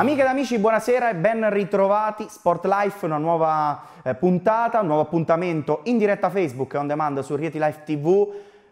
Amiche ed amici, buonasera e ben ritrovati. Sport Life, una nuova eh, puntata, un nuovo appuntamento in diretta Facebook e on demand su Rieti Life TV.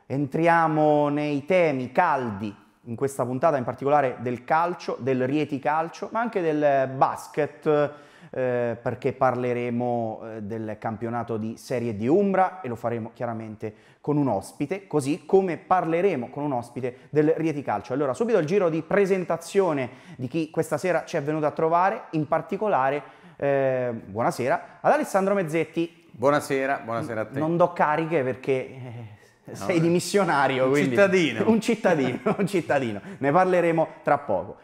Entriamo nei temi caldi in questa puntata, in particolare del calcio, del Rieti Calcio, ma anche del eh, basket eh, perché parleremo eh, del campionato di Serie di Umbra e lo faremo chiaramente con un ospite, così come parleremo con un ospite del Rieti Calcio. Allora, subito il giro di presentazione di chi questa sera ci è venuto a trovare, in particolare, eh, buonasera, ad Alessandro Mezzetti. Buonasera, buonasera a te. Non do cariche perché... Eh, sei no, dimissionario, un quindi, cittadino. un cittadino, un cittadino. Ne parleremo tra poco.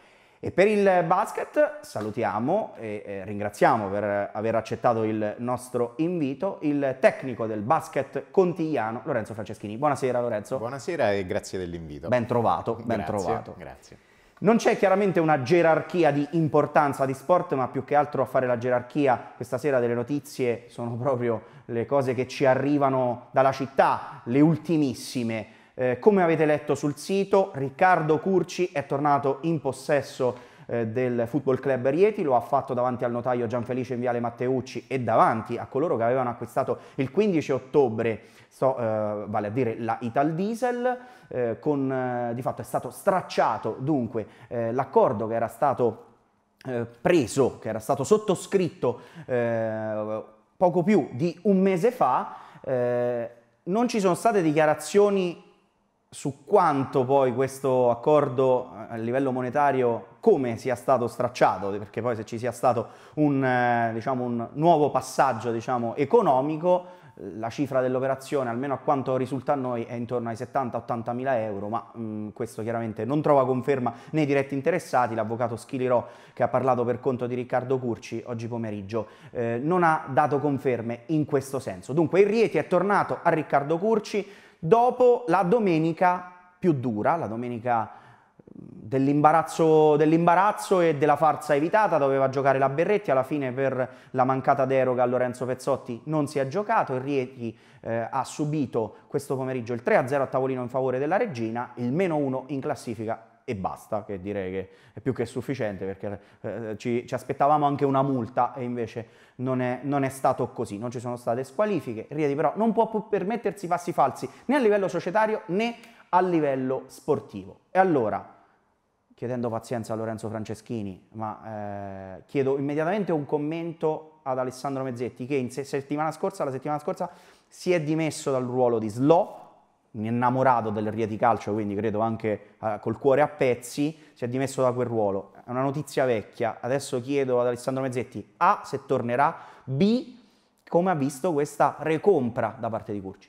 E per il basket salutiamo e ringraziamo per aver accettato il nostro invito il tecnico del basket contigliano Lorenzo Franceschini. Buonasera Lorenzo. Buonasera e grazie dell'invito. Ben trovato, ben grazie, trovato. Grazie. Non c'è chiaramente una gerarchia di importanza di sport, ma più che altro a fare la gerarchia questa sera delle notizie sono proprio le cose che ci arrivano dalla città, le ultimissime. Eh, come avete letto sul sito, Riccardo Curci è tornato in possesso eh, del Football Club Rieti, lo ha fatto davanti al notaio Gianfelice in Viale Matteucci e davanti a coloro che avevano acquistato il 15 ottobre, so, eh, vale a dire la Ital Diesel, eh, con, eh, di fatto è stato stracciato dunque eh, l'accordo che era stato preso, che era stato sottoscritto poco più di un mese fa non ci sono state dichiarazioni su quanto poi questo accordo eh, a livello monetario, come sia stato stracciato, perché poi se ci sia stato un, eh, diciamo, un nuovo passaggio diciamo, economico, eh, la cifra dell'operazione, almeno a quanto risulta a noi, è intorno ai 70-80 mila euro, ma mh, mm, questo chiaramente non trova conferma nei diretti interessati. L'avvocato Schilirò, che ha parlato per conto di Riccardo Curci oggi pomeriggio, eh, non ha dato conferme in questo senso. Dunque il Rieti è tornato a Riccardo Curci, Dopo la domenica più dura, la domenica mm, dell'imbarazzo, dell'imbarazzo e della farsa evitata, doveva giocare la Berretti, alla fine per la mancata deroga a Lorenzo Pezzotti non si è giocato, il Rieti eh, ha subito questo pomeriggio il 3-0 a tavolino in favore della Regina, il meno 1 in classifica e basta, che direi che è più che sufficiente perché eh, ci, ci, aspettavamo anche una multa e invece non è, non è, stato così, non ci sono state squalifiche, Rieti però non può permettersi passi falsi né a livello societario né a livello sportivo. E allora, chiedendo pazienza a Lorenzo Franceschini, ma eh, chiedo immediatamente un commento ad Alessandro Mezzetti che in se- settimana scorsa, la settimana scorsa si è dimesso dal ruolo di slot innamorato del Rieti Calcio, quindi credo anche eh, col cuore a pezzi, si è dimesso da quel ruolo. È una notizia vecchia, adesso chiedo ad Alessandro Mezzetti A se tornerà, B come ha visto questa recompra da parte di Curci.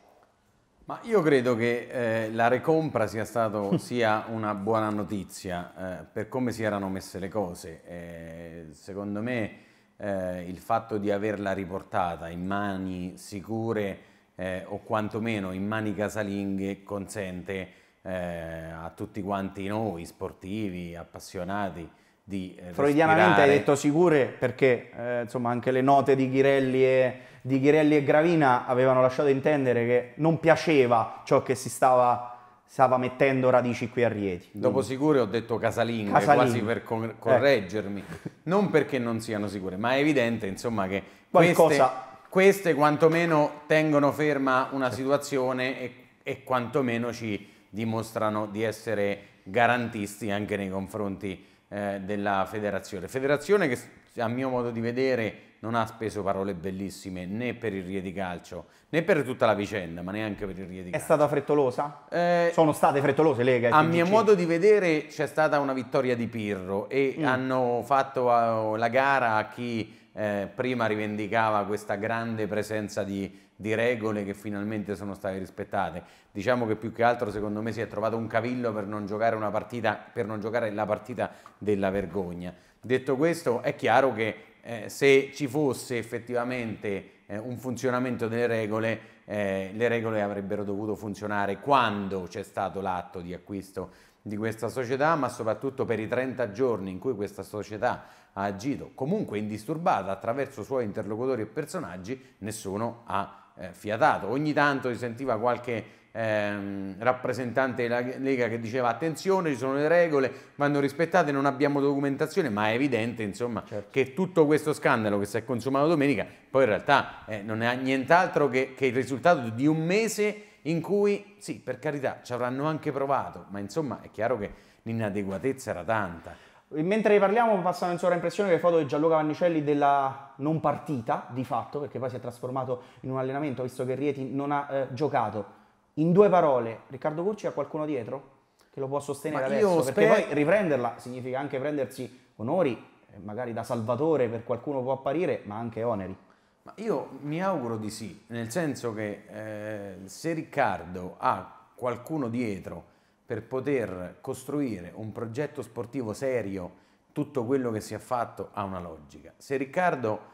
Ma io credo che eh, la recompra sia stata sia una buona notizia eh, per come si erano messe le cose. Eh, secondo me eh, il fatto di averla riportata in mani sicure eh, o quantomeno in mani casalinghe consente eh, a tutti quanti noi, sportivi, appassionati, di eh, Freudianamente hai detto sicure perché eh, insomma anche le note di Ghirelli, e, di Ghirelli, e, Gravina avevano lasciato intendere che non piaceva ciò che si stava, stava mettendo radici qui a Rieti. Quindi. Dopo sicure ho detto casalinghe, casalinghe. quasi per cor eh. correggermi, eh. non perché non siano sicure, ma è evidente insomma che Qualcosa... queste queste quantomeno tengono ferma una situazione e, e quantomeno ci dimostrano di essere garantisti anche nei confronti eh, della federazione. Federazione che a mio modo di vedere non ha speso parole bellissime né per il Rie Calcio né per tutta la vicenda, ma neanche per il Rie Calcio. È stata frettolosa? Eh, Sono state frettolose Lega A mio modo di vedere c'è stata una vittoria di Pirro e mm. hanno fatto eh, la gara a chi eh, prima rivendicava questa grande presenza di, di, regole che finalmente sono state rispettate. Diciamo che più che altro secondo me si è trovato un cavillo per non giocare, una partita, per non giocare la partita della vergogna. Detto questo è chiaro che eh, se ci fosse effettivamente eh, un funzionamento delle regole, eh, le regole avrebbero dovuto funzionare quando c'è stato l'atto di acquisto di questa società, ma soprattutto per i 30 giorni in cui questa società ha agito comunque indisturbata attraverso suoi interlocutori e personaggi, nessuno ha eh, fiatato. Ogni tanto si sentiva qualche ehm, rappresentante della Lega che diceva attenzione, ci sono le regole, vanno rispettate, non abbiamo documentazione, ma è evidente insomma, certo. che tutto questo scandalo che si è consumato domenica poi in realtà eh, non è nient'altro che, che il risultato di un mese in cui, sì, per carità, ci avranno anche provato, ma insomma è chiaro che l'inadeguatezza era tanta. Mentre parliamo passa in sovraimpressione le foto di Gianluca Vannicelli della non partita, di fatto, perché poi si è trasformato in un allenamento, visto che Rieti non ha eh, giocato. In due parole, Riccardo Curci ha qualcuno dietro che lo può sostenere Ma adesso? Perché poi riprenderla significa anche prendersi onori, eh, magari da salvatore per qualcuno può apparire, ma anche oneri. Ma io mi auguro di sì, nel senso che eh, se Riccardo ha qualcuno dietro per poter costruire un progetto sportivo serio, tutto quello che si è fatto ha una logica. Se Riccardo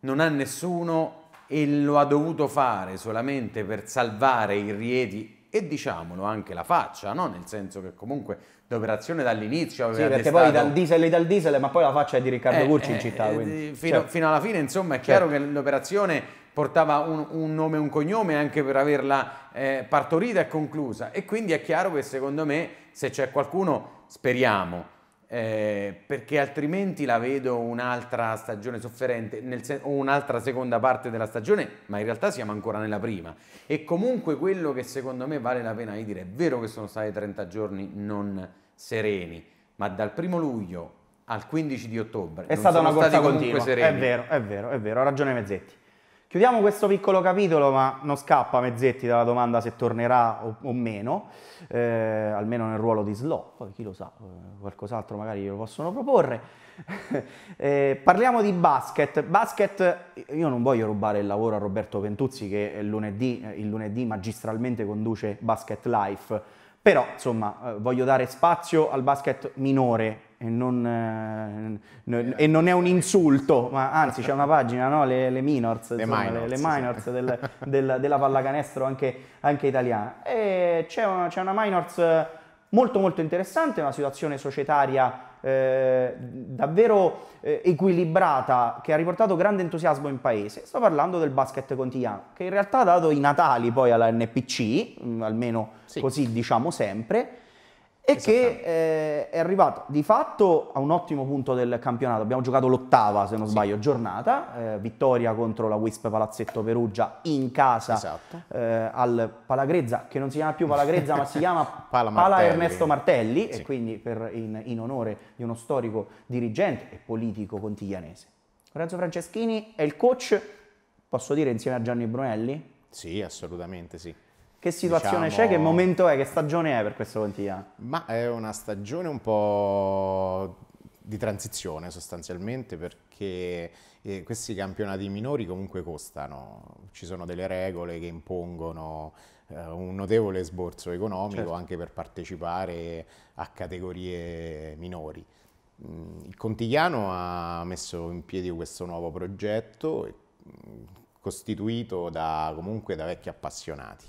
non ha nessuno e lo ha dovuto fare solamente per salvare i Rieti e diciamolo anche la faccia, no? nel senso che comunque l'operazione dall'inizio aveva Sì, perché poi dal diesel e dal diesel, ma poi la faccia è di Riccardo eh, Curci eh, in città. Eh, quindi. Fino, certo. fino, alla fine, insomma, è chiaro certo. che l'operazione portava un, un nome e un cognome anche per averla eh, partorita e conclusa. E quindi è chiaro che secondo me se c'è qualcuno, speriamo, eh, perché altrimenti la vedo un'altra stagione sofferente sen- o un'altra seconda parte della stagione, ma in realtà siamo ancora nella prima. E comunque quello che secondo me vale la pena di dire, è vero che sono stati 30 giorni non sereni, ma dal primo luglio al 15 di ottobre è stata una corsa continua. Sereni. È vero, è vero, è vero, ha ragione Mezzetti. Chiudiamo questo piccolo capitolo, ma non scappa Mezzetti dalla domanda se tornerà o, o meno, eh, almeno nel ruolo di slot, poi chi lo sa, eh, qualcos'altro magari glielo possono proporre. eh, parliamo di basket. Basket, io non voglio rubare il lavoro a Roberto Pentuzzi che lunedì, il lunedì magistralmente conduce Basket Life, però insomma eh, voglio dare spazio al basket minore e non, eh, e non, è un insulto, ma anzi c'è una pagina, no? le, le, minors, le insomma, minors, le, le minors sì. del, del, della pallacanestro anche, anche italiana. E c'è una, c'è una, minors molto molto interessante, una situazione societaria eh, davvero eh, equilibrata che ha riportato grande entusiasmo in paese. Sto parlando del basket contigliano, che in realtà ha dato i natali poi alla NPC, mm, almeno sì. così diciamo sempre, e che eh, è arrivato di fatto a un ottimo punto del campionato. Abbiamo giocato l'ottava, se non sbaglio, sì. giornata, eh, vittoria contro la Wisp Palazzetto Perugia in casa esatto. eh, al Palagrezza, che non si chiama più Palagrezza ma si chiama Pala, Pala, Ernesto Martelli, sì. e quindi per, in, in, onore di uno storico dirigente e politico contiglianese. Lorenzo Franceschini è il coach, posso dire, insieme a Gianni Brunelli? Sì, assolutamente sì. Che situazione diciamo... c'è, che diciamo- momento è, che stagione è per questo Contiglia? Ma è una stagione un po' di transizione sostanzialmente perché eh, questi campionati minori comunque costano, ci sono delle regole che impongono eh, un notevole sborso economico certo. anche per partecipare a categorie minori. Mm, il Contigliano ha messo in piedi questo nuovo progetto mm, costituito da, comunque da vecchi appassionati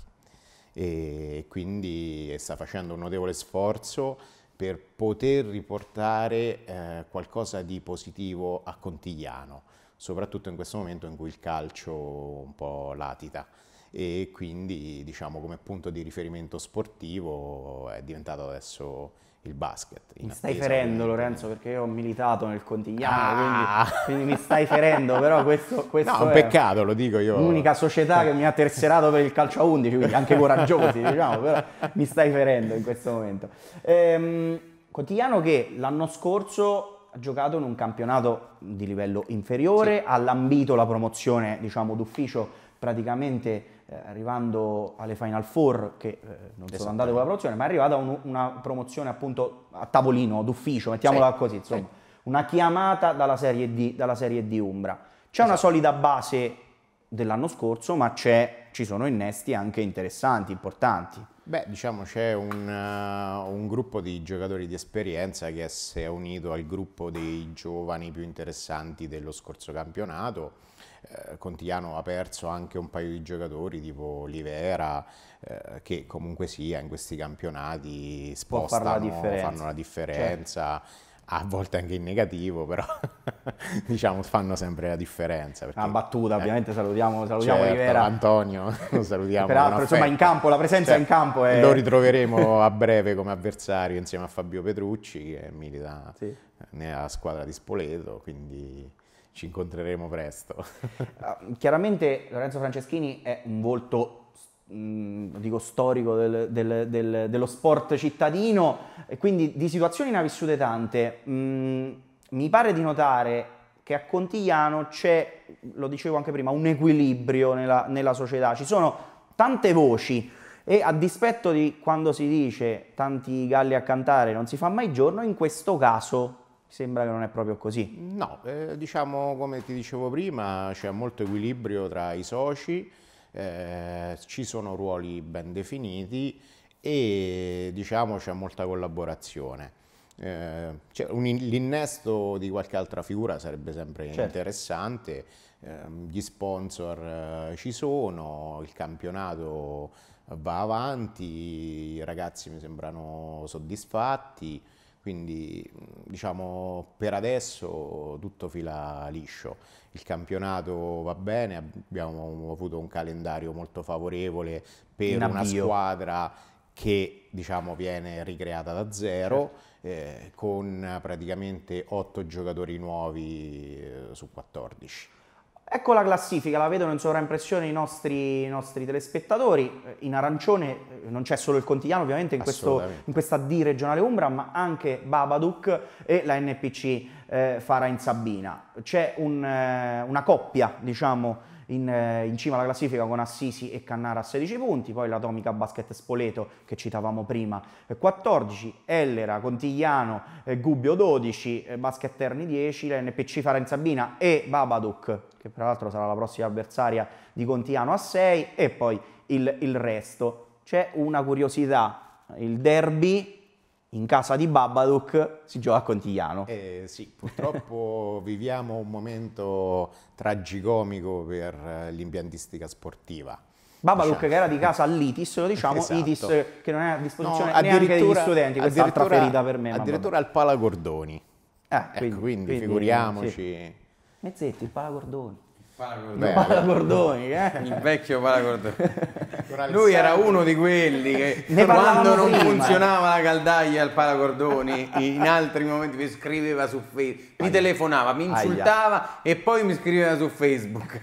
e quindi eh, sta facendo un notevole sforzo per poter riportare eh, qualcosa di positivo a Contigliano, soprattutto in questo momento in cui il calcio un po' latita e quindi diciamo come punto di riferimento sportivo è diventato adesso il basket. Mi stai ferendo Lorenzo perché io ho militato nel Contigliano, ah! quindi, quindi, mi stai ferendo, però questo, questo no, è un peccato, lo dico io. L'unica società che mi ha terzierato per il calcio a 11, quindi anche coraggiosi, diciamo, però mi stai ferendo in questo momento. Ehm, Contigliano che l'anno scorso ha giocato in un campionato di livello inferiore, sì. ha lambito la promozione, diciamo, d'ufficio praticamente eh, arrivando alle Final Four, che eh, non sono esatto. andato con la promozione, ma è arrivata un, una promozione appunto a tavolino, d'ufficio, mettiamola sì. così, insomma, sì. una chiamata dalla serie, D, dalla serie D Umbra. C'è esatto. una solida base dell'anno scorso, ma ci sono innesti anche interessanti, importanti. Beh, diciamo c'è un, uh, un, gruppo di giocatori di esperienza che si è unito al gruppo dei giovani più interessanti dello scorso campionato eh, Contigliano ha perso anche un paio di giocatori tipo Olivera, eh, che comunque sia in questi campionati spostano, la fanno la differenza. Certo. A volte anche in negativo, però diciamo fanno sempre la differenza. Perché, Una battuta, eh, ovviamente salutiamo, salutiamo certo, Olivera. Antonio, lo salutiamo. Peraltro, insomma, in campo, la presenza certo. in campo è... Lo ritroveremo a breve come avversario insieme a Fabio Petrucci, che milita sì. nella squadra di Spoleto, quindi ci incontreremo presto. Ah, chiaramente Lorenzo Franceschini è un volto mm, dico storico del, del, del, dello sport cittadino e quindi di situazioni ne ha vissute tante. Mh, mm, mi pare di notare che a Contigliano c'è, lo dicevo anche prima, un equilibrio nella, nella società, ci sono tante voci e a dispetto di quando si dice tanti galli a cantare non si fa mai giorno, in questo caso sembra che non è proprio così. No, eh, diciamo come ti dicevo prima, c'è molto equilibrio tra i soci, eh, ci sono ruoli ben definiti e diciamo c'è molta collaborazione. Eh, cioè, l'innesto di qualche altra figura sarebbe sempre certo. interessante, ehm, gli sponsor eh, ci sono, il campionato va avanti, i ragazzi mi sembrano soddisfatti. Quindi diciamo per adesso tutto fila liscio, il campionato va bene, abbiamo avuto un calendario molto favorevole per una squadra che diciamo, viene ricreata da zero certo. eh, con praticamente 8 giocatori nuovi eh, su 14. Ecco la classifica, la vedono in sovraimpressione i nostri, i nostri telespettatori. Eh, in arancione eh, non c'è solo il Contigliano, ovviamente, in, questo, in questa D regionale Umbra, ma anche Babadook e la NPC eh, Fara in Sabina. C'è un, eh, una coppia, diciamo, in, eh, in, cima alla classifica con Assisi e Cannara a 16 punti, poi l'Atomica Basket Spoleto che citavamo prima 14, eh, Ellera, Contigliano, eh, Gubbio 12, eh, Basket Terni 10, l'NPC Farenzabina e Babadook, che tra l'altro sarà la prossima avversaria di Contigliano a 6 e poi il, il resto. C'è una curiosità, il derby in casa di Babadook si gioca a Contigliano. Eh, sì, purtroppo viviamo un momento tragicomico per eh, l'impiantistica sportiva. Babadook diciamo. che era di casa all'ITIS, lo diciamo, esatto. ITIS che non è a disposizione no, neanche degli studenti, questa altra ferita per me. Addirittura al Palagordoni. Ah, eh, ecco, quindi, quindi figuriamoci. Sì. Mezzetti, il Palagordoni. Paragordoni, eh? il vecchio Paragordoni. Lui era uno di quelli che quando non prima. funzionava la caldaia al Paragordoni, in altri momenti mi scriveva su Facebook, mi telefonava, mi insultava Aia. e poi mi scriveva su Facebook.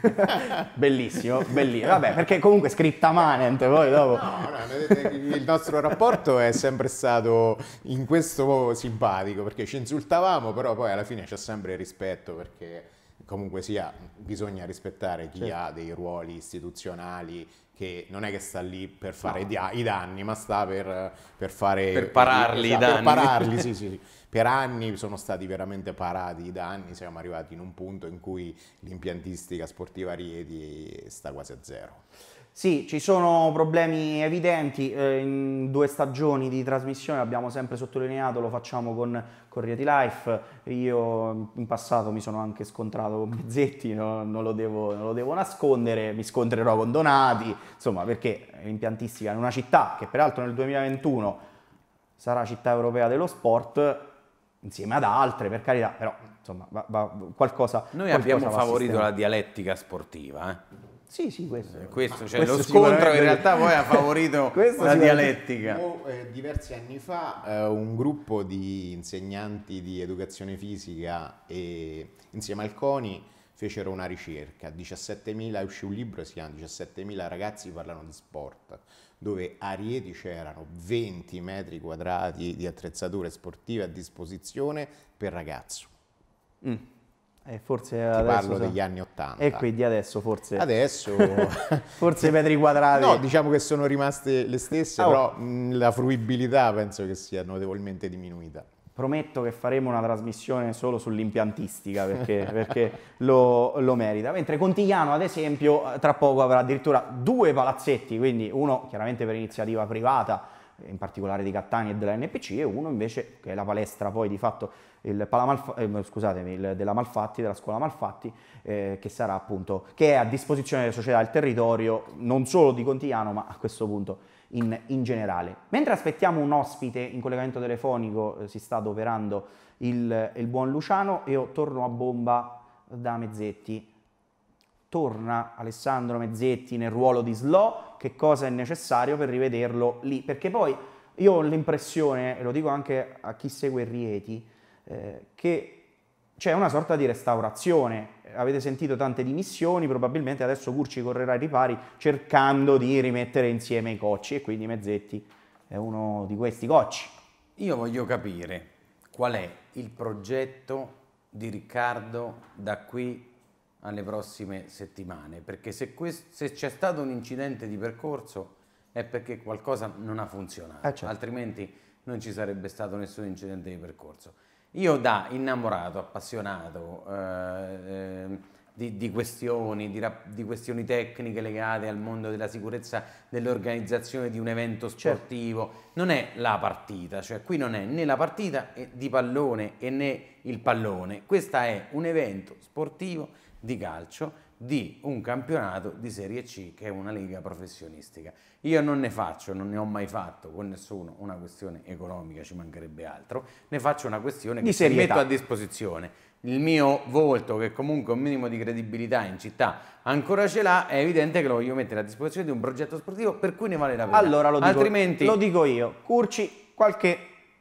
Bellissimo, bellissimo. Vabbè, perché comunque scritta manente poi dopo. No, no, il nostro rapporto è sempre stato in questo simpatico perché ci insultavamo, però poi alla fine c'è sempre rispetto perché comunque sia bisogna rispettare chi certo. ha dei ruoli istituzionali che non è che sta lì per fare no. i danni, ma sta per, per fare... Per pararli i esatto, danni. Per pararli, sì, sì, sì. Per anni sono stati veramente parati i danni, siamo arrivati in un punto in cui l'impiantistica sportiva Rieti sta quasi a zero. Sì, ci sono problemi evidenti, eh, in due stagioni di trasmissione abbiamo sempre sottolineato, lo facciamo con, con Rieti Life, io in passato mi sono anche scontrato con Mezzetti, no? non, lo devo, non, lo devo, nascondere, mi scontrerò con Donati, insomma perché l'impiantistica in una città che peraltro nel 2021 sarà città europea dello sport, insieme ad altre per carità, però insomma va, va, qualcosa... Noi qualcosa abbiamo favorito sistema. la dialettica sportiva, eh? Sì, sì, questo. Eh, questo, cioè questo lo scontro in realtà poi ha favorito la dialettica. Mo, oh, eh, diversi anni fa eh, un gruppo di insegnanti di educazione fisica e, insieme al CONI fecero una ricerca, 17.000, uscì un libro, si chiama 17.000 ragazzi parlano di sport, dove a Rieti c'erano 20 metri quadrati di attrezzature sportive a disposizione per ragazzo. Mm. E eh, forse Ti adesso parlo so... degli anni 80. E quindi adesso forse... Adesso... forse i metri quadrati... No, diciamo che sono rimaste le stesse, ah, oh. però mm, mh, la fruibilità penso che sia notevolmente diminuita. Prometto che faremo una trasmissione solo sull'impiantistica perché, perché lo, lo, merita. Mentre Contigliano, ad esempio, tra poco avrà addirittura due palazzetti, quindi uno chiaramente per iniziativa privata, in particolare di Cattani e dell'NPC, e uno invece che è la palestra poi di fatto il Palamalfa, eh, scusatemi, il, della Malfatti, della scuola Malfatti, eh, che sarà appunto, che è a disposizione delle società del territorio, non solo di Contigliano, ma a questo punto in, in generale. Mentre aspettiamo un ospite in collegamento telefonico, eh, si sta adoperando il, il buon Luciano, io torno a bomba da Mezzetti torna Alessandro Mezzetti nel ruolo di Slo, che cosa è necessario per rivederlo lì, perché poi io ho l'impressione, e lo dico anche a chi segue Rieti, eh, che c'è una sorta di restaurazione. Avete sentito tante dimissioni, probabilmente adesso Curci correrà ai ripari cercando di rimettere insieme i cocci e quindi Mezzetti è uno di questi cocci. Io voglio capire qual è il progetto di Riccardo da qui alle prossime settimane, perché se, se c'è stato un incidente di percorso è perché qualcosa non ha funzionato, eh certo. altrimenti non ci sarebbe stato nessun incidente di percorso. Io da innamorato, appassionato eh, ehm, di, di, questioni, di, di, questioni tecniche legate al mondo della sicurezza, dell'organizzazione di un evento certo. sportivo, certo. non è la partita, cioè qui non è né la partita eh, di pallone né il pallone, questo è un evento sportivo di calcio di un campionato di Serie C che è una lega professionistica. Io non ne faccio, non ne ho mai fatto con nessuno una questione economica, ci mancherebbe altro, ne faccio una questione di che serietà. metto a disposizione. Il mio volto, che comunque un minimo di credibilità in città ancora ce l'ha, è evidente che lo voglio mettere a disposizione di un progetto sportivo per cui ne vale la pena. Allora lo dico, Altrimenti... lo dico io, Curci qualche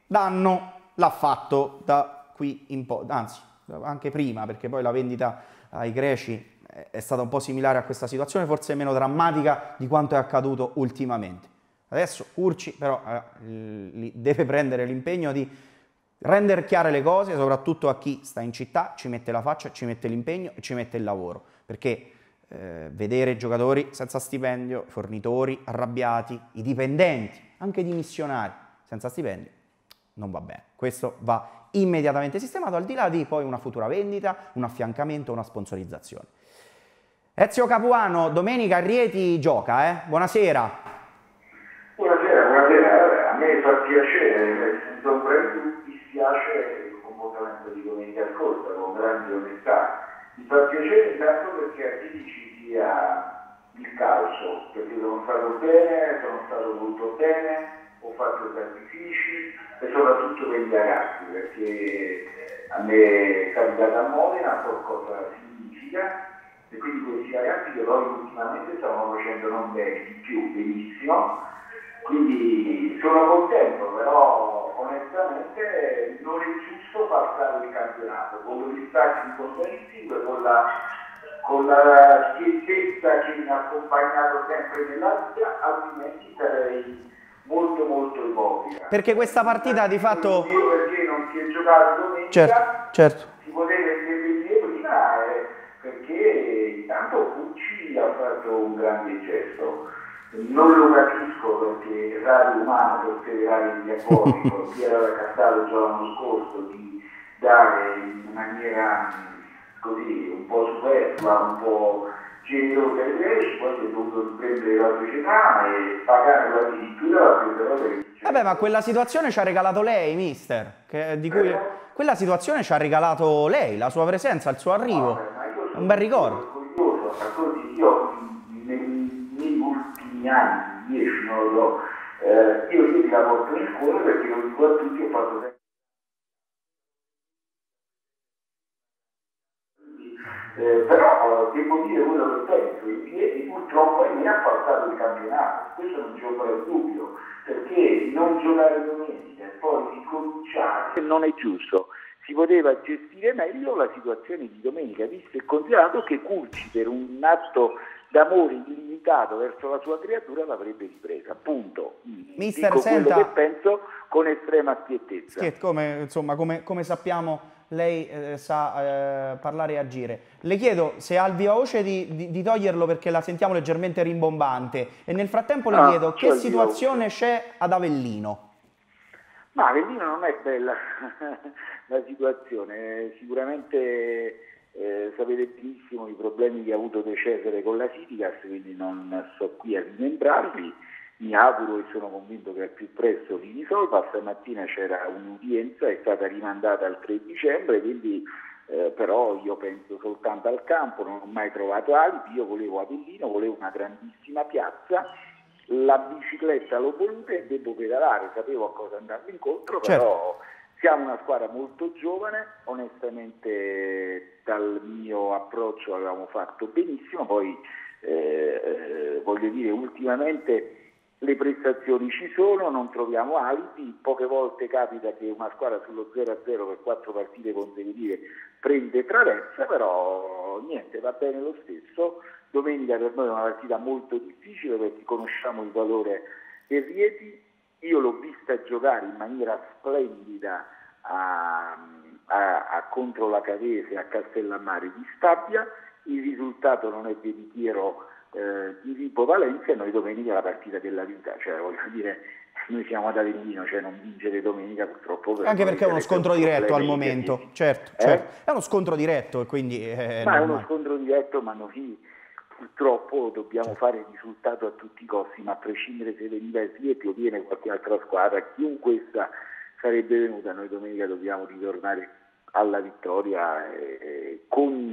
danno l'ha fatto da qui in poi, anzi anche prima perché poi la vendita ai greci è stata un po' similare a questa situazione, forse meno drammatica di quanto è accaduto ultimamente. Adesso Urci però eh, deve prendere l'impegno di rendere chiare le cose, soprattutto a chi sta in città, ci mette la faccia, ci mette l'impegno e ci mette il lavoro, perché eh, vedere giocatori senza stipendio, fornitori arrabbiati, i dipendenti, anche i dimissionari senza stipendio, non va bene. Questo va immediatamente sistemato, al di là di poi una futura vendita, un affiancamento, una sponsorizzazione. Ezio Capuano, domenica Rieti gioca, eh? Buonasera. Buonasera, buonasera. A me fa piacere, soprattutto dispiace il comportamento di domenica scorsa, con grande onestà. Mi fa piacere intanto perché a Rieti ci sia il calcio, perché sono stato bene, sono stato molto bene, ho fatto sacrifici e soprattutto per gli ragazzi, perché eh, a me è capitata a Modena qualcosa significa e quindi questi ragazzi che poi ultimamente stavano facendo non bene, di più, benissimo, quindi sono contento, però onestamente non è giusto passare il campionato con gli stati di con la con la schiettezza che mi ha accompagnato sempre nell'Asia, altrimenti sarei molto molto ipocrita. Perché questa partita di fatto... Perché non si è giocato domenica, certo, certo. si poteva intervenire prima eh, perché intanto Pucci ha fatto un grande gesto. Non lo capisco perché raro umano sosterrà il diaconico, chi era Castello già l'anno scorso, di dare in maniera così un po' superflua, un po' genitori greci, poi si è dovuto prendere la società e pagare addirittura la presa dei Vabbè, ma quella situazione ci ha regalato lei, mister, che, di cui... Eh? Quella situazione ci ha regalato lei, la sua presenza, il suo arrivo. Vabbè, un bel ricordo. Orgoglioso, racconti, io nei, negli ultimi anni, 10 non lo so, eh, io sì la in scuola perché lo dico a tutti ho fatto sempre Eh, però eh, devo dire quello che penso, i piedi purtroppo mi ha faltato il campionato, questo non c'è un dubbio, perché non giocare domenica e poi ricominciare non è giusto. Si poteva gestire meglio la situazione di domenica, visto e considerato che Curci per un atto d'amore illimitato verso la sua creatura l'avrebbe ripresa, punto. Mister, Dico senta, quello che penso con estrema schiettezza. Schiet, come, insomma, come, come sappiamo lei eh, sa eh, parlare e agire. Le chiedo se ha il via voce di, di, di, toglierlo perché la sentiamo leggermente rimbombante e nel frattempo le ah, chiedo cioè, che situazione c'è ad Avellino? Ma Avellino non è bella la situazione, sicuramente eh, sapete benissimo i problemi che ha avuto De Cesare con la Siticas, quindi non sto qui a rimembrarli. Mi auguro e sono convinto che al più presto si risolva. Stamattina c'era un'udienza, è stata rimandata al 3 dicembre, quindi eh, però io penso soltanto al campo, non ho mai trovato alibi, io volevo Avellino, volevo una grandissima piazza la bicicletta l'ho voluta e devo pedalare, sapevo a cosa andavo incontro, certo. però siamo una squadra molto giovane, onestamente dal mio approccio avevamo fatto benissimo, poi eh, eh, voglio dire ultimamente le prestazioni ci sono, non troviamo alibi, poche volte capita che una squadra sullo 0-0 per quattro partite consecutive prende traversa, però niente, va bene lo stesso. Domenica per noi è una partita molto difficile perché conosciamo il valore del Rieti, io l'ho vista giocare in maniera splendida a, a, a contro la Cavese a Castellammare di Stabia, il risultato non è veritiero eh, di Ripo Valencia e noi domenica la partita della vita, cioè voglio dire noi siamo ad Avellino, cioè non vincere domenica purtroppo. Per Anche perché è uno scontro diretto al momento, certo, eh? Certo. È uno scontro diretto e quindi... Eh, ma è uno scontro diretto, ma non finisce purtroppo dobbiamo fare risultato a tutti i costi, ma a prescindere se veniva il Svieti o viene qualche altra squadra, chiunque essa sarebbe venuta, noi domenica dobbiamo ritornare alla vittoria eh, con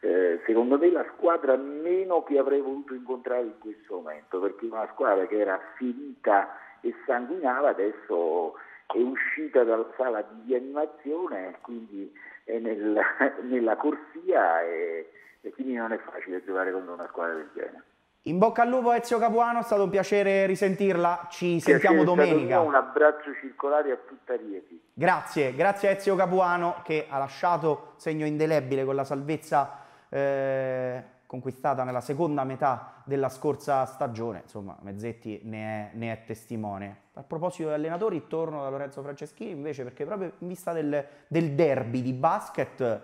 eh, secondo me la squadra meno che avrei voluto incontrare in questo momento, perché una squadra che era finita e sanguinava adesso è uscita dalla sala di rianimazione, quindi è nel, nella corsia. E, e quindi non è facile giocare contro una squadra del genere. In bocca al lupo Ezio Capuano, è stato un piacere risentirla, ci piacere sentiamo domenica. Un abbraccio circolare a tutta Rieti. Grazie, grazie a Ezio Capuano che ha lasciato segno indelebile con la salvezza eh, conquistata nella seconda metà della scorsa stagione. Insomma, Mezzetti ne è, ne è testimone. A proposito di allenatori, torno da Lorenzo Franceschini invece perché proprio in vista del, del derby di basket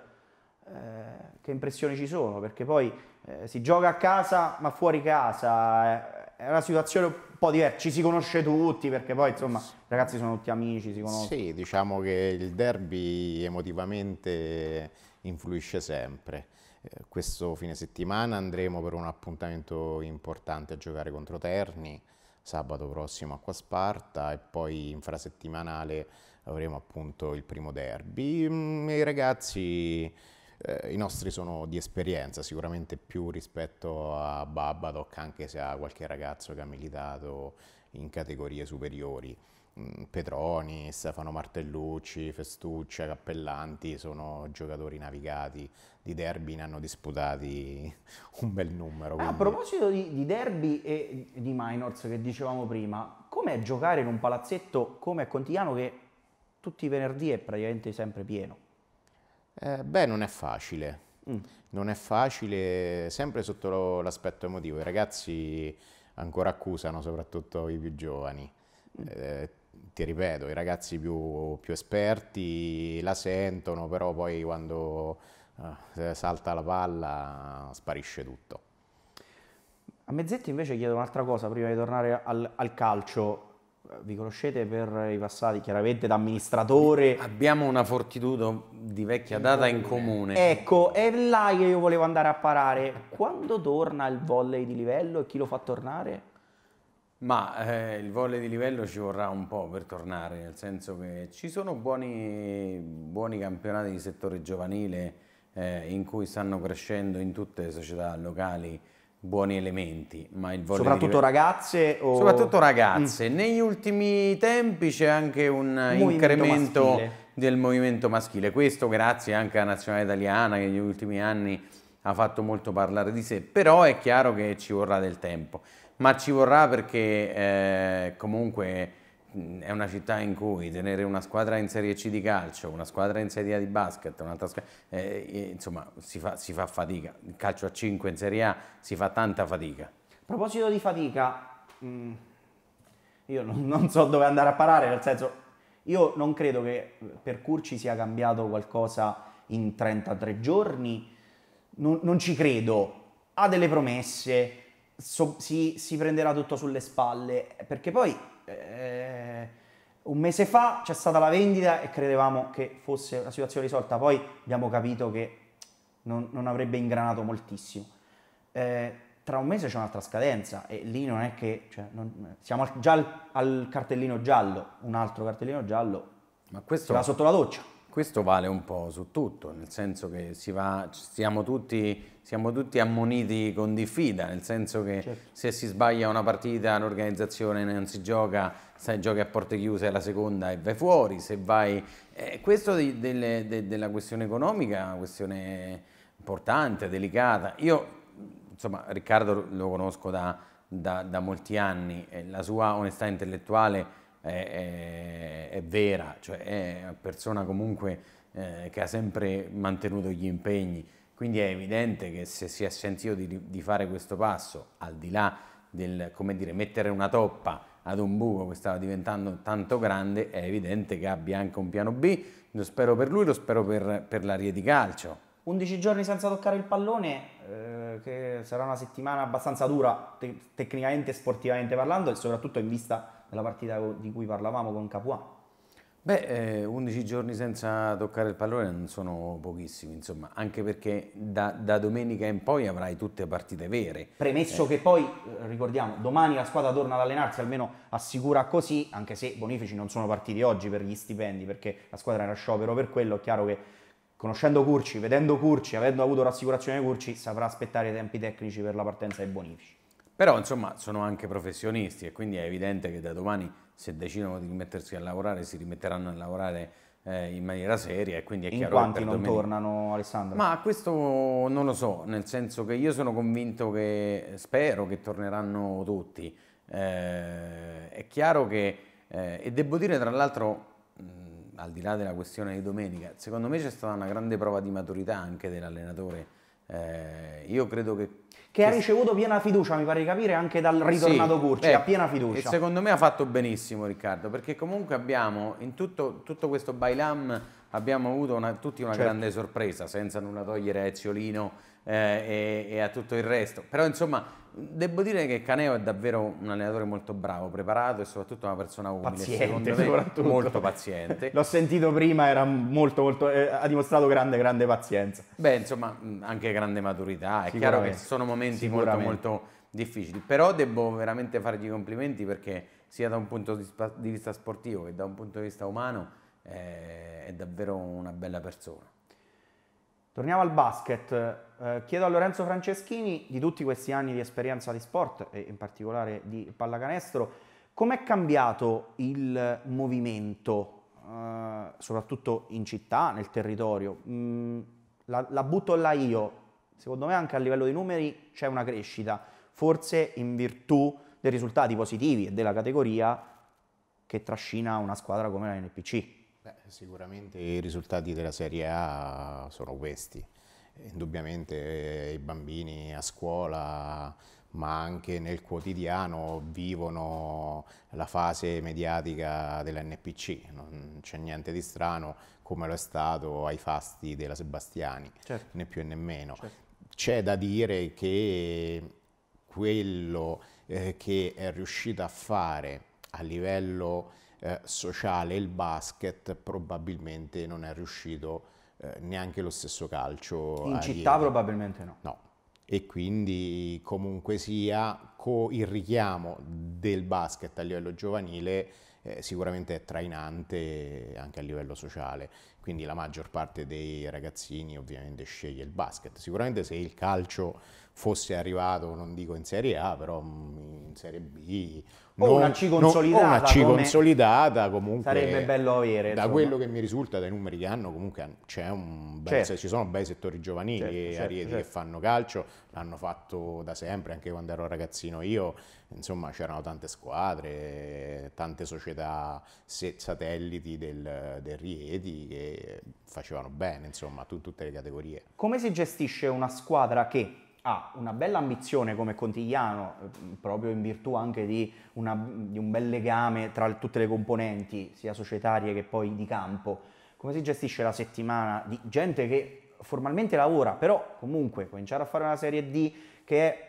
eh, che impressioni ci sono, perché poi eh, si gioca a casa ma fuori casa, eh, è una situazione un po' diversa, ci si conosce tutti perché poi insomma i ragazzi sono tutti amici, si conoscono. Sì, diciamo che il derby emotivamente influisce sempre. Eh, questo fine settimana andremo per un appuntamento importante a giocare contro Terni, sabato prossimo a Quasparta e poi infrasettimanale avremo appunto il primo derby. Mm, I ragazzi eh, I nostri sono di esperienza, sicuramente più rispetto a Babadoc, anche se ha qualche ragazzo che ha militato in categorie superiori. Mm, Petroni, Stefano Martellucci, Festuccia, Cappellanti sono giocatori navigati di derby, ne hanno disputati un bel numero. Ah, quindi... a proposito di, di, derby e di minors che dicevamo prima, com'è giocare in un palazzetto come Contigliano che tutti i venerdì è praticamente sempre pieno? Eh, beh, non è facile. Mm. Non è facile sempre sotto l'aspetto emotivo. I ragazzi ancora accusano, soprattutto i più giovani. Mm. Eh, ti ripeto, i ragazzi più, più, esperti la sentono, però poi quando eh, salta la palla sparisce tutto. A Mezzetti invece chiedo un'altra cosa prima di tornare al, al calcio vi conoscete per i passati, chiaramente da amministratore. Abbiamo una fortitudo di vecchia data in comune. Ecco, è là che io volevo andare a parare. Quando torna il volley di livello e chi lo fa tornare? Ma eh, il volley di livello ci vorrà un po' per tornare, nel senso che ci sono buoni, buoni campionati di settore giovanile eh, in cui stanno crescendo in tutte le società locali buoni elementi, ma il voler Soprattutto di... ragazze? O... Soprattutto mm. ragazze. Mm. Negli ultimi tempi c'è anche un movimento incremento maschile. del movimento maschile. Questo grazie anche alla nazionale italiana che negli ultimi anni ha fatto molto parlare di sé, però è chiaro che ci vorrà del tempo. Ma ci vorrà perché eh, comunque è una città in cui tenere una squadra in Serie C di calcio, una squadra in Serie A di basket, un'altra squadra, eh, eh, insomma si fa, si fa fatica, il calcio a 5 in Serie A si fa tanta fatica. A proposito di fatica, io non, non so dove andare a parare, nel senso io non credo che per Curci sia cambiato qualcosa in 33 giorni, non, non ci credo, ha delle promesse, so, si, si prenderà tutto sulle spalle, perché poi eh, un mese fa c'è stata la vendita e credevamo che fosse la situazione risolta, poi abbiamo capito che non, non avrebbe ingranato moltissimo. Eh, tra un mese c'è un'altra scadenza e lì non è che cioè, non, siamo al, già al, al, cartellino giallo, un altro cartellino giallo Ma questo... va sotto la doccia. Questo vale un po' su tutto, nel senso che va, siamo, tutti, siamo, tutti, ammoniti con diffida, nel senso che certo. se si sbaglia una partita l'organizzazione non si gioca, se giochi a porte chiuse la seconda e vai fuori, se vai... Eh, questo di, delle, de, della questione economica è una questione importante, delicata. Io, insomma, Riccardo lo conosco da, da, da molti anni, la sua onestà intellettuale è, è, è vera, cioè è una persona comunque eh, che ha sempre mantenuto gli impegni, quindi è evidente che se si è sentito di, di fare questo passo, al di là del, come dire, mettere una toppa ad un buco che stava diventando tanto grande, è evidente che abbia anche un piano B, lo spero per lui, lo spero per, per l'aria di calcio. 11 giorni senza toccare il pallone, eh, che sarà una settimana abbastanza dura, te tecnicamente e sportivamente parlando, e soprattutto in vista della partita di cui parlavamo con Capuà. Beh, eh, 11 giorni senza toccare il pallone non sono pochissimi, insomma, anche perché da, da domenica in poi avrai tutte partite vere. Premesso eh. che poi, eh, ricordiamo, domani la squadra torna ad allenarsi, almeno assicura così, anche se bonifici non sono partiti oggi per gli stipendi, perché la squadra era sciopero per quello, è chiaro che conoscendo Curci, vedendo Curci, avendo avuto rassicurazione Curci, saprà aspettare i tempi tecnici per la partenza dei bonifici. Però insomma sono anche professionisti e quindi è evidente che da domani se decidono di rimettersi a lavorare si rimetteranno a lavorare eh, in maniera seria e quindi è in quanti che non domenica... tornano Alessandro? Ma questo non lo so, nel senso che io sono convinto che spero che torneranno tutti. Eh, è chiaro che eh, e devo dire tra l'altro mh, al di là della questione di domenica, secondo me c'è stata una grande prova di maturità anche dell'allenatore. Eh, io credo che che ha ricevuto piena fiducia, mi pare di capire, anche dal ritornato sì, Curci, ha eh, piena fiducia. E secondo me ha fatto benissimo Riccardo, perché comunque abbiamo in tutto, tutto questo bailam abbiamo avuto una, tutti una certo. grande sorpresa, senza nulla togliere a Eziolino eh, e, e a tutto il resto. Però insomma devo dire che Caneo è davvero un allenatore molto bravo, preparato e soprattutto una persona umile, paziente, me, molto paziente. L'ho sentito prima, molto, molto, eh, ha dimostrato grande, grande pazienza. Beh, insomma, anche grande maturità. È chiaro che sono momenti molto, molto difficili, però devo veramente fargli i complimenti perché sia da un punto di vista sportivo che da un punto di vista umano eh, è davvero una bella persona. Torniamo al basket. Eh, chiedo a Lorenzo Franceschini, di tutti questi anni di esperienza di sport e in particolare di pallacanestro, com'è cambiato il movimento, eh, soprattutto in città, nel territorio? Mm, la, la butto là io, secondo me anche a livello dei numeri c'è una crescita, forse in virtù dei risultati positivi e della categoria che trascina una squadra come la NPC. Beh, sicuramente i risultati della Serie A sono questi. Indubbiamente eh, i bambini a scuola, ma anche nel quotidiano, vivono la fase mediatica dell'NPC. Non c'è niente di strano come lo è stato ai fasti della Sebastiani, certo. né più né meno. Certo. C'è da dire che quello eh, che è riuscita a fare a livello eh, sociale, il basket, probabilmente non è riuscito eh, neanche lo stesso calcio. In città Riera. probabilmente no. No. E quindi comunque sia co- il richiamo del basket a livello giovanile eh, sicuramente è trainante anche a livello sociale. Quindi la maggior parte dei ragazzini ovviamente sceglie il basket. Sicuramente se il calcio fosse arrivato, non dico in Serie A, però mm, in Serie B. O una C consolidata. Non, una C consolidata comunque. Sarebbe bello avere. Da quello che mi risulta dai numeri che hanno, comunque c'è un bel, certo. ci sono bei settori giovanili, certo, eh, certo Rieti certo, che fanno calcio, l'hanno fatto da sempre, anche quando ero ragazzino io, insomma c'erano tante squadre, tante società satelliti del, del Rieti che facevano bene, insomma, tu, tutte le categorie. Come si gestisce una squadra che ha una bella ambizione come Contigliano, eh, proprio in virtù anche di, una, di un bel legame tra tutte le componenti, sia societarie che poi di campo, come si gestisce la settimana di gente che formalmente lavora, però comunque cominciare a fare una serie D che è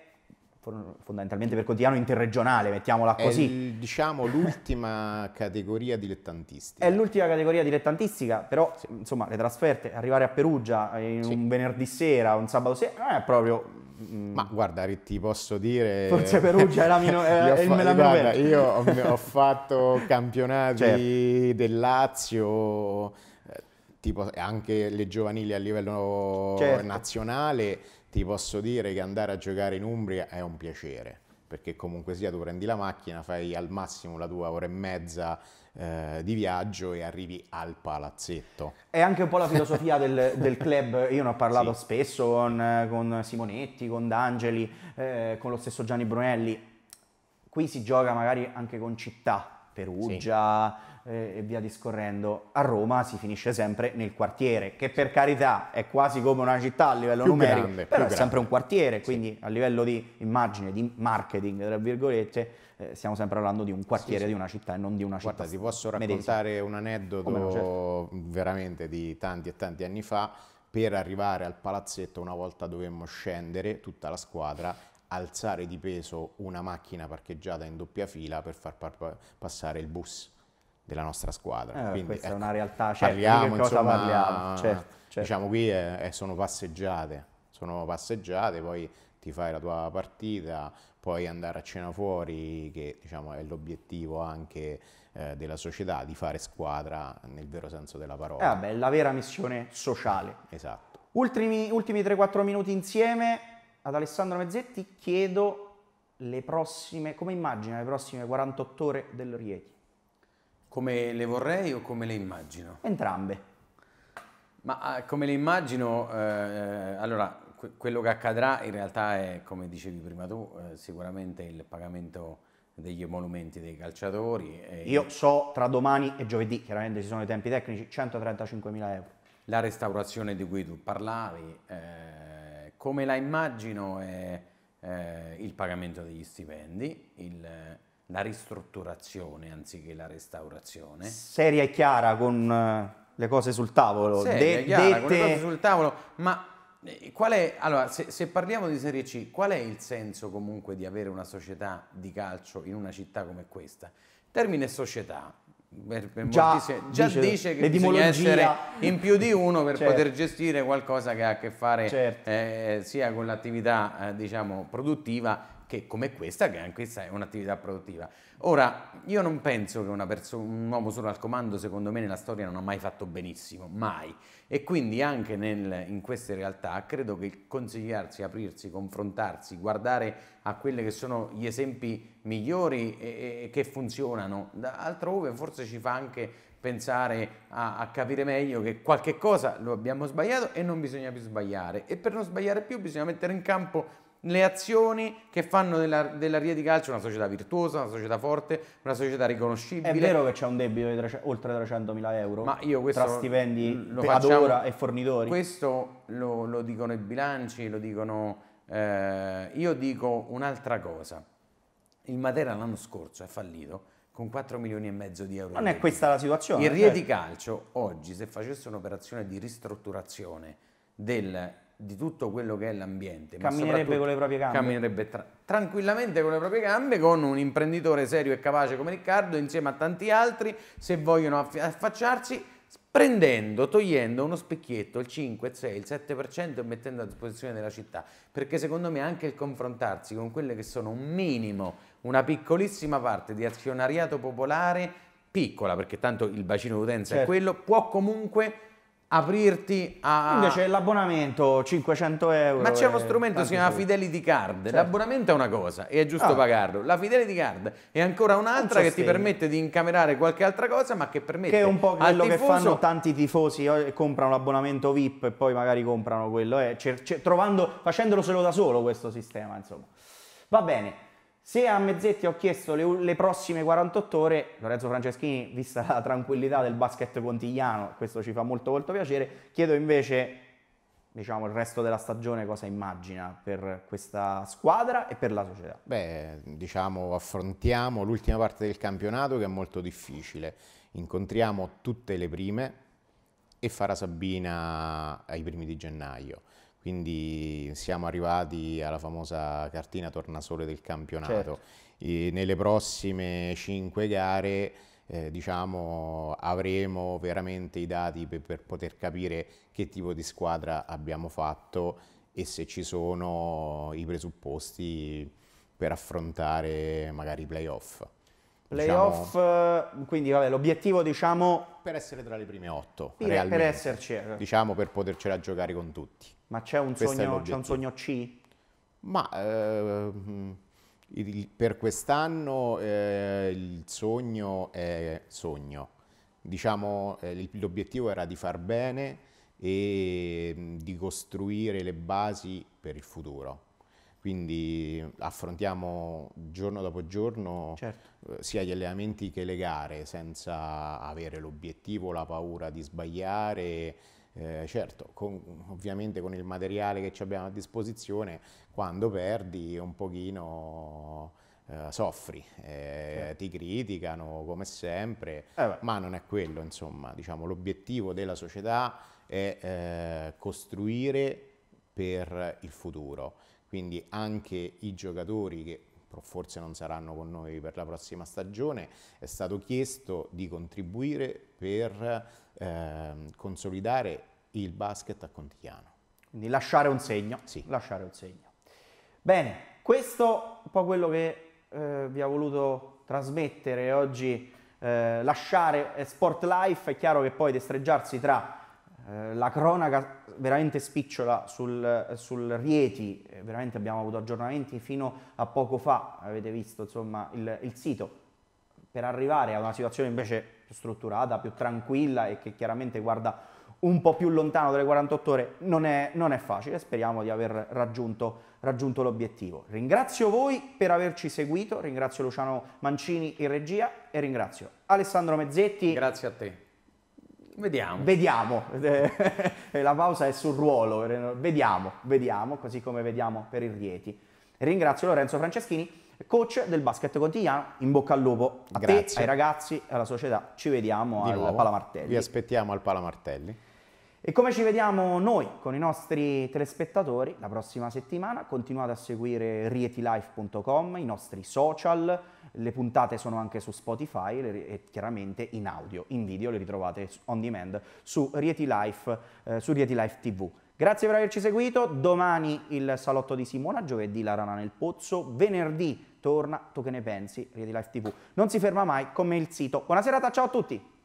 fondamentalmente per quotidiano interregionale, mettiamola così. È, diciamo l'ultima categoria dilettantistica. È l'ultima categoria dilettantistica, però sì. insomma le trasferte, arrivare a Perugia in sì. un venerdì sera, un sabato sera, non è proprio... Mm, Ma mh. guarda, ti posso dire... Forse Perugia è la meno... è, io ho, ho fatto campionati certo. del Lazio, eh, tipo anche le giovanili a livello certo. nazionale ti posso dire che andare a giocare in Umbria è un piacere perché comunque sia tu prendi la macchina, fai al massimo la tua ora e mezza eh, di viaggio e arrivi al palazzetto. È anche un po' la filosofia del, del club, io ne ho parlato sì. spesso con, con, Simonetti, con D'Angeli, eh, con lo stesso Gianni Brunelli, qui si gioca magari anche con città, Perugia, sì eh, e via discorrendo. A Roma si finisce sempre nel quartiere, che per carità è quasi come una città a livello più numerico, grande, però è grande. sempre un quartiere, quindi sì. a livello di immagine, di marketing, tra virgolette, eh, stiamo sempre parlando di un quartiere sì, sì. di una città e non di una città. Guarda, ti posso raccontare medesima. un aneddoto no, certo. veramente di tanti e tanti anni fa. Per arrivare al palazzetto una volta dovemmo scendere tutta la squadra alzare di peso una macchina parcheggiata in doppia fila per far par- passare il bus della nostra squadra. Eh, Quindi, questa ecco, è una realtà, cioè, parliamo, di insomma, parliamo? Certo, certo. Diciamo qui è, è, sono passeggiate, sono passeggiate, poi ti fai la tua partita, poi andare a cena fuori, che diciamo, è l'obiettivo anche eh, della società, di fare squadra nel vero senso della parola. Eh, vabbè, la vera missione sociale. Esatto. Ultimi, ultimi 3-4 minuti insieme ad Alessandro Mezzetti chiedo le prossime, come immagina le prossime 48 ore del Rieti? Come le vorrei o come le immagino? Entrambe. Ma ah, come le immagino, eh, allora que quello che accadrà in realtà è, come dicevi prima tu, eh, sicuramente il pagamento degli emolumenti dei calciatori. E... Io so tra domani e giovedì, chiaramente ci sono i tempi tecnici, 135 mila euro. La restaurazione di cui tu parlavi, eh, come la immagino è eh, il pagamento degli stipendi, il la ristrutturazione anziché la restaurazione. Seria e chiara con eh, le cose sul tavolo. Seria De- chiara dette... con le cose sul tavolo, ma eh, qual è, allora, se, se parliamo di Serie C, qual è il senso comunque di avere una società di calcio in una città come questa? Termine società, per, per già, già, dice, dice che bisogna essere in più di uno per certo. poter gestire qualcosa che ha a che fare certo. eh, sia con l'attività eh, diciamo, produttiva che come questa, che anche questa è un'attività produttiva. Ora, io non penso che perso- un uomo solo al comando, secondo me, nella storia non ha mai fatto benissimo, mai. E quindi anche nel, in queste realtà credo che consigliarsi, aprirsi, confrontarsi, guardare a quelli che sono gli esempi migliori e, e che funzionano da altrove forse ci fa anche pensare a, a, capire meglio che qualche cosa lo abbiamo sbagliato e non bisogna più sbagliare e per non sbagliare più bisogna mettere in campo le azioni che fanno della, della Ria di Calcio una società virtuosa, una società forte, una società riconoscibile. È vero che c'è un debito di 300, oltre 300.000 euro ma io tra stipendi lo ad ora e fornitori? Questo lo, lo dicono i bilanci, lo dicono... Eh, io dico un'altra cosa. Il Matera l'anno scorso è fallito con 4 milioni e mezzo di euro. Non è questa la situazione. Il Ria certo. Calcio oggi, se facesse un'operazione di ristrutturazione del di tutto quello che è l'ambiente. Camminerebbe con le proprie gambe. Camminerebbe tra tranquillamente con le proprie gambe, con un imprenditore serio e capace come Riccardo, insieme a tanti altri, se vogliono aff affacciarsi, prendendo, togliendo uno specchietto, il 5, il 6, il 7% e mettendo a disposizione della città. Perché secondo me anche il confrontarsi con quelle che sono un minimo, una piccolissima parte di azionariato popolare, piccola, perché tanto il bacino d'utenza certo. è quello, può comunque aprirti a... Invece l'abbonamento 500 euro... Ma c'è uno strumento che si chiama Fidelity Card, certo. l'abbonamento è una cosa e è giusto ah. pagarlo, la Fidelity Card è ancora un'altra che ti permette di incamerare qualche altra cosa ma che permette... Che è un po' quello tifoso... che fanno tanti tifosi, eh, comprano l'abbonamento VIP e poi magari comprano quello, eh, trovando, facendolo solo da solo questo sistema insomma. Va bene. Se a Mezzetti ho chiesto le, le, prossime 48 ore, Lorenzo Franceschini, vista la tranquillità del basket contigliano, questo ci fa molto molto piacere, chiedo invece diciamo, il resto della stagione cosa immagina per questa squadra e per la società. Beh, diciamo affrontiamo l'ultima parte del campionato che è molto difficile. Incontriamo tutte le prime e farà Sabina ai primi di gennaio quindi siamo arrivati alla famosa cartina tornasole del campionato. Certo. nelle prossime cinque gare eh, diciamo, avremo veramente i dati per, per, poter capire che tipo di squadra abbiamo fatto e se ci sono i presupposti per affrontare magari i playoff. Playoff, diciamo, quindi l'obiettivo diciamo... Per essere tra le prime otto, Per esserci. Eh. Diciamo per potercela giocare con tutti. Ma c'è un, sogno, c'è un sogno, C? Ma eh, il, per quest'anno eh, il sogno è sogno. Diciamo, eh, l'obiettivo era di far bene e mm, di costruire le basi per il futuro. Quindi affrontiamo giorno dopo giorno certo. Eh, sia gli allenamenti che le gare senza avere l'obiettivo, la paura di sbagliare, eh, certo, con, ovviamente con il materiale che ci abbiamo a disposizione, quando perdi un pochino eh, soffri, eh, certo. ti criticano come sempre, eh, ma non è quello, insomma, diciamo, l'obiettivo della società è eh, costruire per il futuro, quindi anche i giocatori che forse non saranno con noi per la prossima stagione, è stato chiesto di contribuire per eh, consolidare il basket a Contigliano. Quindi lasciare un segno. Sì. Lasciare un segno. Bene, questo è un po' quello che eh, vi ha voluto trasmettere oggi. Eh, lasciare Sport Life, è chiaro che poi destreggiarsi tra eh, la cronaca veramente spicciola sul, sul, Rieti, eh, veramente abbiamo avuto aggiornamenti fino a poco fa, avete visto insomma il, il sito, per arrivare a una situazione invece più strutturata, più tranquilla e che chiaramente guarda un po' più lontano dalle 48 ore non è, non è facile, speriamo di aver raggiunto, raggiunto l'obiettivo. Ringrazio voi per averci seguito, ringrazio Luciano Mancini in regia e ringrazio Alessandro Mezzetti. Grazie a te. Vediamo. Vediamo, la pausa è sul ruolo, vediamo, vediamo, così come vediamo per il Rieti. Ringrazio Lorenzo Franceschini coach del basket quotidiano. In bocca al lupo a Grazie. te, ai ragazzi, alla società. Ci vediamo Di al nuovo. Palamartelli. Vi aspettiamo al Palamartelli. E come ci vediamo noi con i nostri telespettatori la prossima settimana? Continuate a seguire rietilife.com, i nostri social, le puntate sono anche su Spotify e chiaramente in audio, in video le ritrovate on demand su Rieti Life, eh, su Rieti Life TV. Grazie per averci seguito, domani il salotto di Simona, giovedì la rana nel pozzo, venerdì torna tu che ne pensi, Redi Life TV. Non si ferma mai come il sito. Buona serata, ciao a tutti!